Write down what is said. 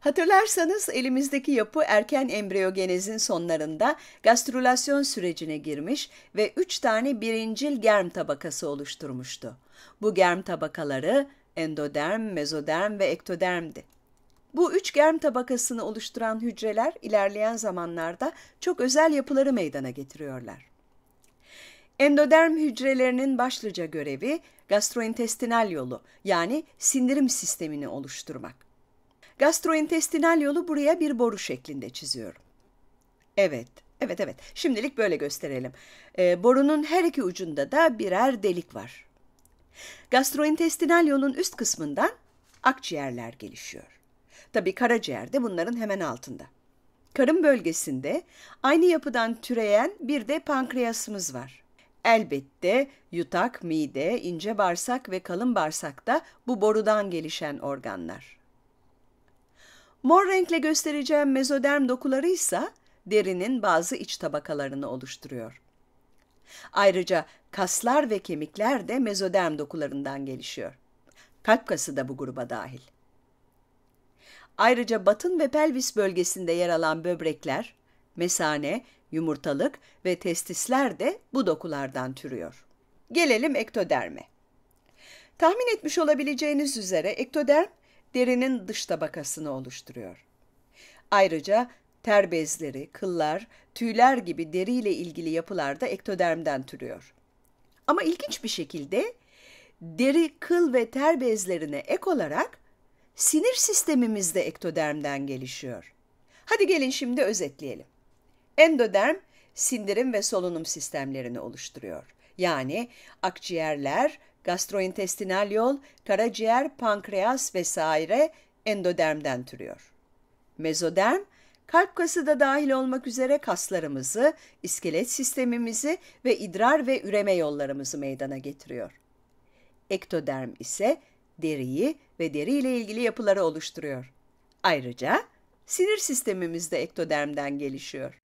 Hatırlarsanız elimizdeki yapı erken embriyogenezin sonlarında gastrülasyon sürecine girmiş ve üç tane birincil germ tabakası oluşturmuştu. Bu germ tabakaları endoderm, mezoderm ve ektodermdi. Bu üç germ tabakasını oluşturan hücreler ilerleyen zamanlarda çok özel yapıları meydana getiriyorlar. Endoderm hücrelerinin başlıca görevi gastrointestinal yolu yani sindirim sistemini oluşturmak. Gastrointestinal yolu buraya bir boru şeklinde çiziyorum. Evet, evet, evet. Şimdilik böyle gösterelim. E, borunun her iki ucunda da birer delik var. Gastrointestinal yolun üst kısmından akciğerler gelişiyor. Tabii karaciğer de bunların hemen altında. Karın bölgesinde aynı yapıdan türeyen bir de pankreasımız var. Elbette yutak, mide, ince bağırsak ve kalın bağırsak da bu borudan gelişen organlar. Mor renkle göstereceğim mezoderm dokuları ise derinin bazı iç tabakalarını oluşturuyor. Ayrıca kaslar ve kemikler de mezoderm dokularından gelişiyor. Kalp kası da bu gruba dahil. Ayrıca batın ve pelvis bölgesinde yer alan böbrekler, mesane, yumurtalık ve testisler de bu dokulardan türüyor. Gelelim ektoderme. Tahmin etmiş olabileceğiniz üzere ektoderm derinin dış tabakasını oluşturuyor. Ayrıca ter bezleri, kıllar, tüyler gibi deriyle ilgili yapılar da ektodermden türüyor. Ama ilginç bir şekilde deri, kıl ve ter bezlerine ek olarak sinir sistemimiz de ektodermden gelişiyor. Hadi gelin şimdi özetleyelim. Endoderm sindirim ve solunum sistemlerini oluşturuyor. Yani akciğerler gastrointestinal yol, karaciğer, pankreas vesaire endodermden türüyor. Mezoderm, kalp kası da dahil olmak üzere kaslarımızı, iskelet sistemimizi ve idrar ve üreme yollarımızı meydana getiriyor. Ektoderm ise deriyi ve deri ile ilgili yapıları oluşturuyor. Ayrıca sinir sistemimiz de ektodermden gelişiyor.